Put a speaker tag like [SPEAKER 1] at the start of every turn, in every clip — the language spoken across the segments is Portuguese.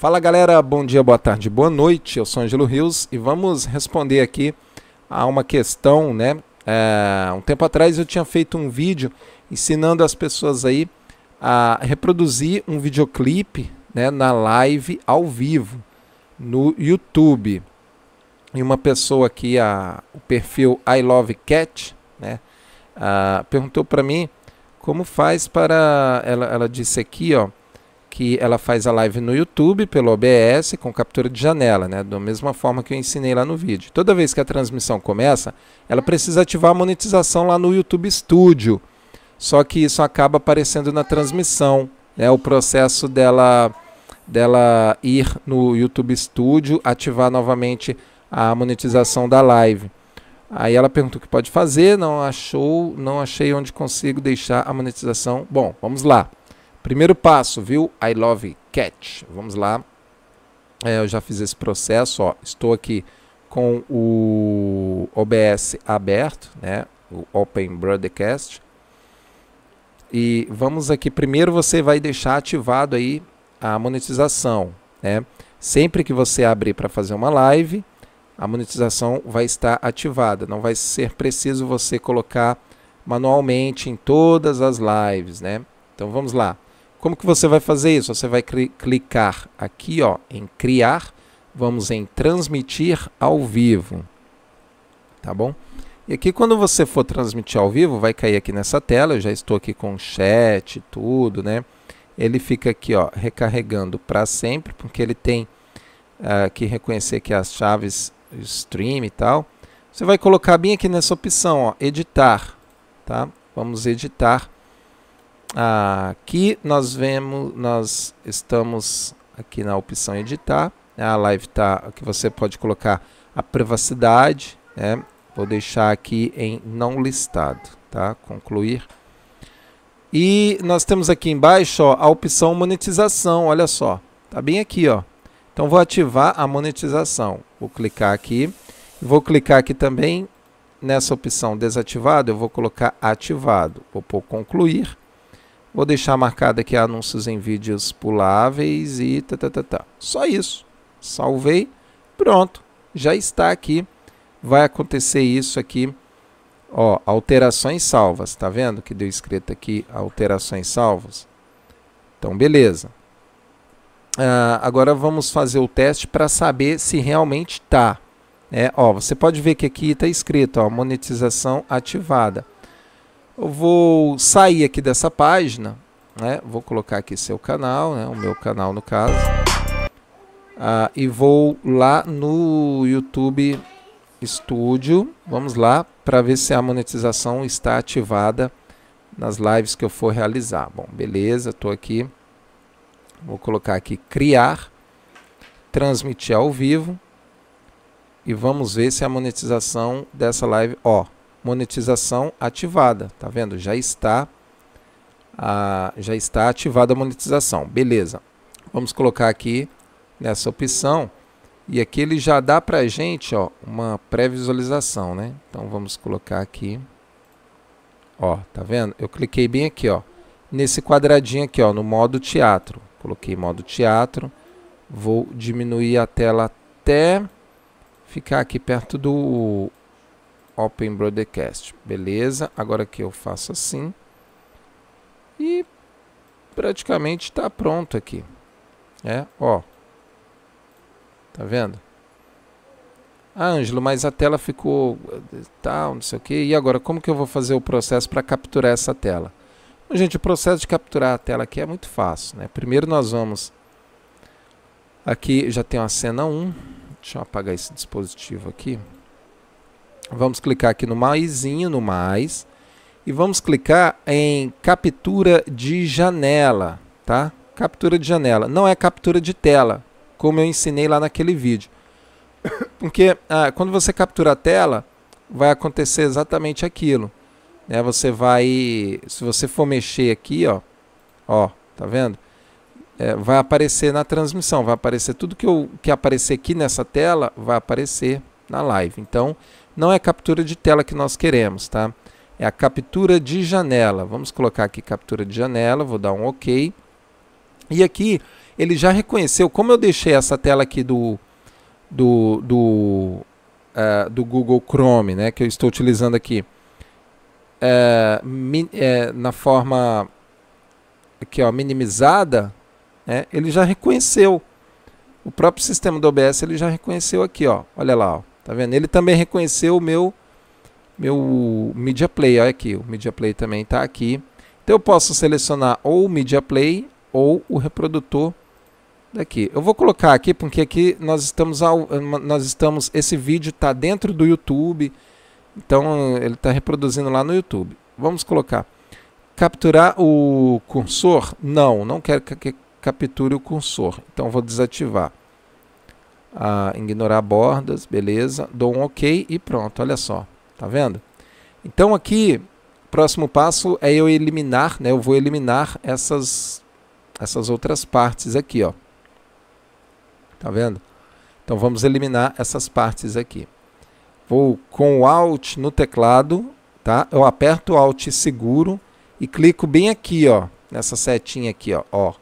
[SPEAKER 1] Fala galera, bom dia, boa tarde, boa noite. Eu sou Angelo Rios e vamos responder aqui a uma questão, né? É, um tempo atrás eu tinha feito um vídeo ensinando as pessoas aí a reproduzir um videoclipe né, na live ao vivo no YouTube. E uma pessoa aqui, a, o perfil I Love Cat, né, a, ah, perguntou para mim como faz para. Ela, ela disse aqui, ó que ela faz a live no YouTube pelo OBS com captura de janela, né? Da mesma forma que eu ensinei lá no vídeo. Toda vez que a transmissão começa, ela precisa ativar a monetização lá no YouTube Studio. Só que isso acaba aparecendo na transmissão, né? O processo dela dela ir no YouTube Studio, ativar novamente a monetização da live. Aí ela perguntou o que pode fazer, não achou, não achei onde consigo deixar a monetização. Bom, vamos lá. Primeiro passo, viu? I love cat. Vamos lá. É, eu já fiz esse processo, ó. Estou aqui com o OBS aberto, né? O Open Broadcast. E vamos aqui, primeiro você vai deixar ativado aí a monetização, né? Sempre que você abrir para fazer uma live, a monetização vai estar ativada. Não vai ser preciso você colocar manualmente em todas as lives, né? Então vamos lá. Como que você vai fazer isso? Você vai clicar aqui ó, em criar, vamos em transmitir ao vivo, tá bom? E aqui quando você for transmitir ao vivo, vai cair aqui nessa tela, eu já estou aqui com chat e tudo, né? Ele fica aqui ó, recarregando para sempre, porque ele tem uh, que reconhecer que as chaves stream e tal. Você vai colocar bem aqui nessa opção, ó, editar, tá? Vamos editar Aqui nós vemos, nós estamos aqui na opção editar. A live tá, que você pode colocar a privacidade, né? Vou deixar aqui em não listado, tá? Concluir. E nós temos aqui embaixo ó, a opção monetização, olha só. Tá bem aqui, ó. Então vou ativar a monetização. Vou clicar aqui. Vou clicar aqui também nessa opção desativado, eu vou colocar ativado. Vou pôr concluir. Vou deixar marcado aqui anúncios em vídeos puláveis e tá, tá, tá, tá. Só isso. Salvei. Pronto. Já está aqui. Vai acontecer isso aqui. Ó, alterações salvas. Tá vendo que deu escrito aqui alterações salvas? Então, beleza. Ah, agora vamos fazer o teste para saber se realmente tá. É, ó, você pode ver que aqui está escrito ó, monetização ativada. Eu vou sair aqui dessa página, né? Vou colocar aqui seu canal, né? O meu canal no caso. Ah, e vou lá no YouTube Studio. Vamos lá para ver se a monetização está ativada nas lives que eu for realizar. Bom, beleza, estou aqui. Vou colocar aqui criar, transmitir ao vivo e vamos ver se a monetização dessa live, ó, monetização ativada, tá vendo? Já está a, já está ativada a monetização, beleza. Vamos colocar aqui nessa opção e aqui ele já dá para a gente ó, uma pré-visualização, né? Então vamos colocar aqui, ó, tá vendo? Eu cliquei bem aqui, ó, nesse quadradinho aqui, ó, no modo teatro. Coloquei modo teatro, vou diminuir a tela até ficar aqui perto do Open Broadcast. Beleza? Agora que eu faço assim. E praticamente está pronto aqui. É, ó. Tá vendo? Ah, Ângelo, mas a tela ficou eh, tal, não sei o que. E agora, como que eu vou fazer o processo para capturar essa tela? Bom, gente, o processo de capturar a tela aqui é muito fácil, né? Primeiro nós vamos... Aqui já tem uma cena 1. Deixa eu apagar esse dispositivo aqui. Vamos clicar aqui no maisinho, no mais, e vamos clicar em captura de janela, tá? Captura de janela, não é captura de tela, como eu ensinei lá naquele vídeo. Porque ah, quando você captura a tela, vai acontecer exatamente aquilo. Né? Você vai, se você for mexer aqui, ó, ó, tá vendo? É, vai aparecer na transmissão, vai aparecer tudo que, eu, que aparecer aqui nessa tela, vai aparecer na live. Então, não é captura de tela que nós queremos, tá? É a captura de janela. Vamos colocar aqui captura de janela, vou dar um OK. E aqui ele já reconheceu, como eu deixei essa tela aqui do, do, do, uh, do Google Chrome, né, que eu estou utilizando aqui, uh, uh, na forma aqui, ó, minimizada, né, ele já reconheceu. O próprio sistema do OBS ele já reconheceu aqui, ó, olha lá. Ó. Tá vendo? Ele também reconheceu o meu meu Media Play, olha aqui, o Media Play também está aqui. Então eu posso selecionar ou o Media Play ou o reprodutor daqui. Eu vou colocar aqui porque aqui nós estamos ao, nós estamos esse vídeo está dentro do YouTube, então ele está reproduzindo lá no YouTube. Vamos colocar capturar o cursor? Não, não quero que capture o cursor. Então vou desativar a ignorar bordas, beleza, dou um OK e pronto, olha só, tá vendo? Então aqui, próximo passo é eu eliminar, né, eu vou eliminar essas, essas outras partes aqui, ó. tá vendo? Então vamos eliminar essas partes aqui. Vou com o Alt no teclado, tá? eu aperto Alt seguro e clico bem aqui, ó, nessa setinha aqui, ó, ó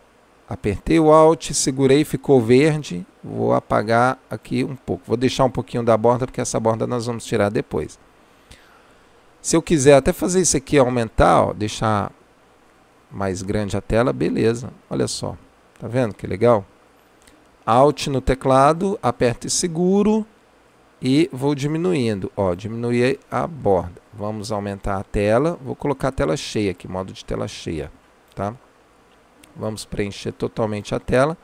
[SPEAKER 1] Apertei o Alt, segurei, ficou verde. Vou apagar aqui um pouco. Vou deixar um pouquinho da borda, porque essa borda nós vamos tirar depois. Se eu quiser até fazer isso aqui aumentar, ó, deixar mais grande a tela, beleza. Olha só, tá vendo que legal? Alt no teclado, aperto e seguro e vou diminuindo. Ó, diminuí a borda. Vamos aumentar a tela. Vou colocar a tela cheia aqui, modo de tela cheia, tá? Vamos preencher totalmente a tela.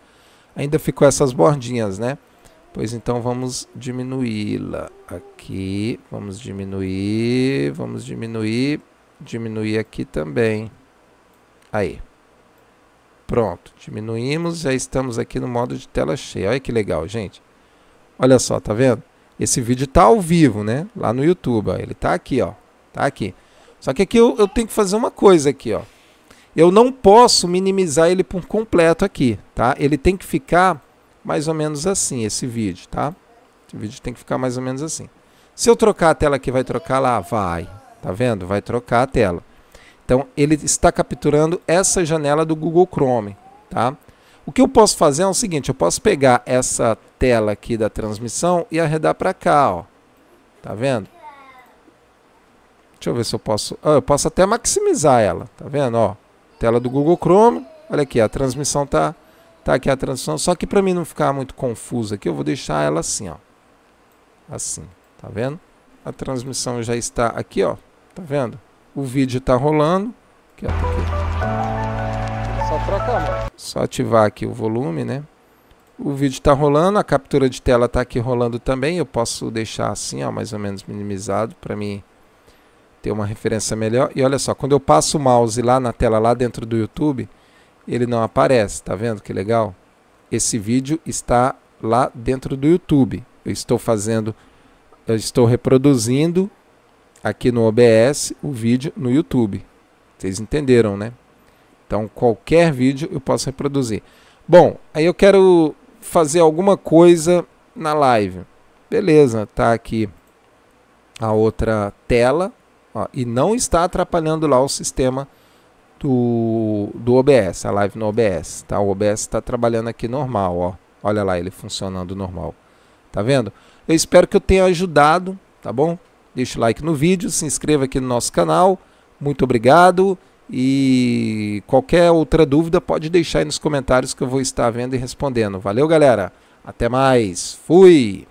[SPEAKER 1] Ainda ficou essas bordinhas, né? Pois então vamos diminuí-la aqui, vamos diminuir, vamos diminuir, diminuir aqui também. Aí. Pronto, diminuímos, já estamos aqui no modo de tela cheia. Olha que legal, gente. Olha só, tá vendo? Esse vídeo tá ao vivo, né? Lá no YouTube, ó. ele tá aqui, ó. Tá aqui. Só que aqui eu, eu tenho que fazer uma coisa aqui, ó. Eu não posso minimizar ele por completo aqui, tá? Ele tem que ficar mais ou menos assim, esse vídeo, tá? Esse vídeo tem que ficar mais ou menos assim. Se eu trocar a tela aqui, vai trocar lá? Vai. Tá vendo? Vai trocar a tela. Então, ele está capturando essa janela do Google Chrome, tá? O que eu posso fazer é o seguinte, eu posso pegar essa tela aqui da transmissão e arredar para cá, ó. Tá vendo? Deixa eu ver se eu posso... Ah, eu posso até maximizar ela, tá vendo, ó? tela do Google Chrome. Olha aqui, a transmissão tá, tá aqui a transmissão. Só que para mim não ficar muito confuso aqui, eu vou deixar ela assim, ó. Assim, tá vendo? A transmissão já está aqui, ó. Tá vendo? O vídeo está rolando. Aqui, ó, tá aqui. Só trocar, Só ativar aqui o volume, né? O vídeo está rolando, a captura de tela está aqui rolando também. Eu posso deixar assim, ó, mais ou menos minimizado para mim ter uma referência melhor. E olha só, quando eu passo o mouse lá na tela, lá dentro do YouTube, ele não aparece, tá vendo que legal? Esse vídeo está lá dentro do YouTube. Eu estou fazendo, eu estou reproduzindo aqui no OBS o vídeo no YouTube. Vocês entenderam, né? Então, qualquer vídeo eu posso reproduzir. Bom, aí eu quero fazer alguma coisa na live. Beleza, tá aqui a outra tela Ó, e não está atrapalhando lá o sistema do, do OBS, a live no OBS, tá? O OBS está trabalhando aqui normal, ó. Olha lá ele funcionando normal. Tá vendo? Eu espero que eu tenha ajudado, tá bom? Deixa o like no vídeo, se inscreva aqui no nosso canal. Muito obrigado. E qualquer outra dúvida pode deixar aí nos comentários que eu vou estar vendo e respondendo. Valeu, galera. Até mais. Fui.